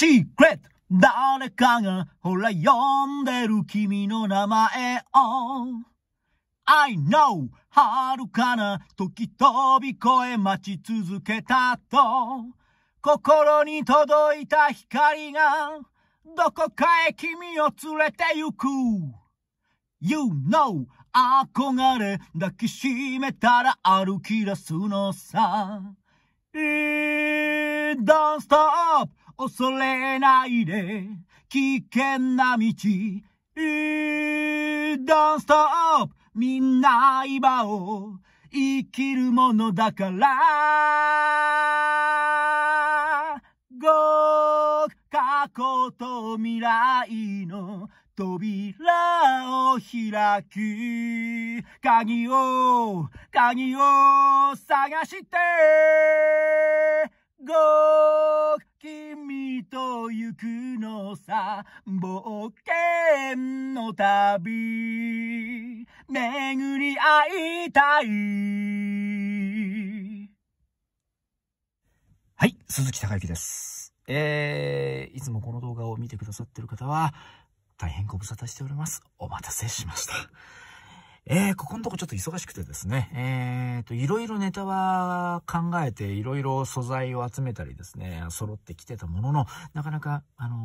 シークレット誰かがほら呼んでる君の名前を I know 遥かな時飛び越え待ち続けたと心に届いた光がどこかへ君を連れて行く You know 憧れ抱きしめたら歩き出すのさ Don't stop 恐れないで、危険な道。Don't stop! みんな今を生きるものだから。Go! 過去と未来の扉を開き、鍵を、鍵を探して、Go! 君と行くのさ、冒険の旅、巡り会いたい。はい、鈴木孝之です。えー、いつもこの動画を見てくださってる方は、大変ご無沙汰しております。お待たせしました。えー、ここのとこちょっと忙しくてですね、えー、と、いろいろネタは考えて、いろいろ素材を集めたりですね、揃ってきてたものの、なかなか、あの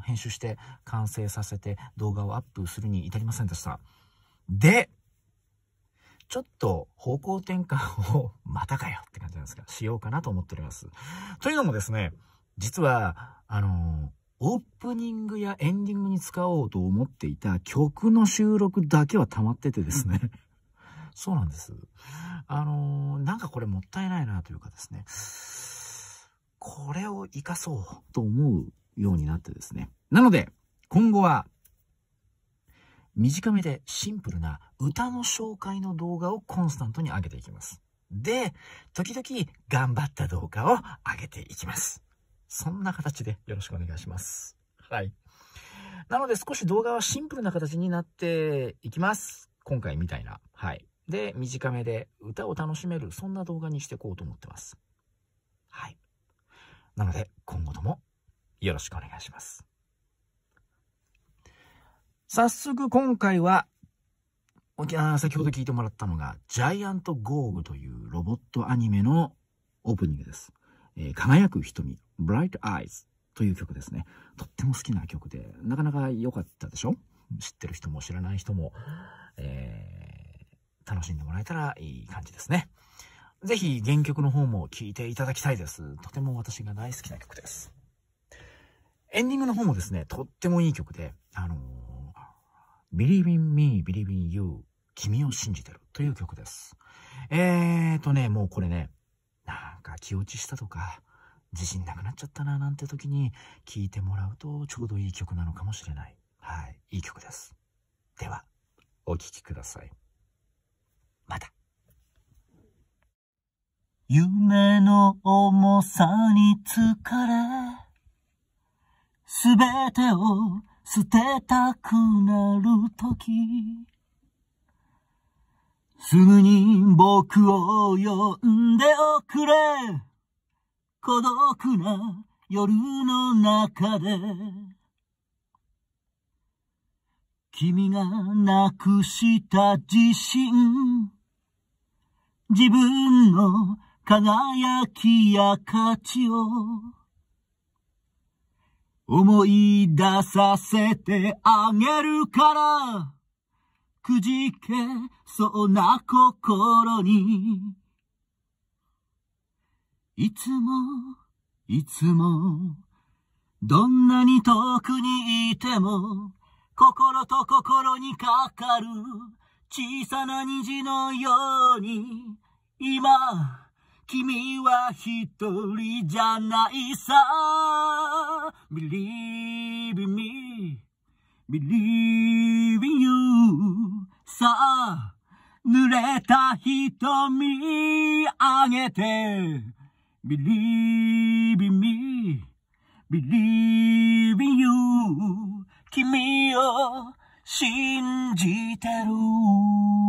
ー、編集して完成させて動画をアップするに至りませんでした。で、ちょっと方向転換をまたかよって感じなんですが、しようかなと思っております。というのもですね、実は、あのーオープニングやエンディングに使おうと思っていた曲の収録だけは溜まっててですね そうなんです。あのー、なんかこれもったいないなというかですね。これを活かそうと思うようになってですね。なので、今後は、短めでシンプルな歌の紹介の動画をコンスタントに上げていきます。で、時々頑張った動画を上げていきます。そんな形でよろしくお願いします。はい。なので少し動画はシンプルな形になっていきます。今回みたいな。はい。で、短めで歌を楽しめる、そんな動画にしていこうと思ってます。はい。なので、今後ともよろしくお願いします。早速今回は、先ほど聞いてもらったのが、ジャイアントゴーグというロボットアニメのオープニングです。えー、輝く瞳、Bright Eyes という曲ですね。とっても好きな曲で、なかなか良かったでしょ知ってる人も知らない人も、えー、楽しんでもらえたらいい感じですね。ぜひ原曲の方も聴いていただきたいです。とても私が大好きな曲です。エンディングの方もですね、とってもいい曲で、あのー、Believe in me, believe in you 君を信じてるという曲です。えーとね、もうこれね、なんか気落ちしたとか、自信なくなっちゃったななんて時に聴いてもらうとちょうどいい曲なのかもしれない。はい、いい曲です。では、お聴きください。また。夢の重さに疲れ、すべてを捨てたくなるとき、すぐに僕を呼んでおくれ孤独な夜の中で君がなくした自信自分の輝きや価値を思い出させてあげるからくじけそうな心にいつもいつもどんなに遠くにいても心と心にかかる小さな虹のように今君は一人じゃないさ Believe in me Believe in you さ、濡れた瞳あげて、believe in me, believe in you, 君を信じてる。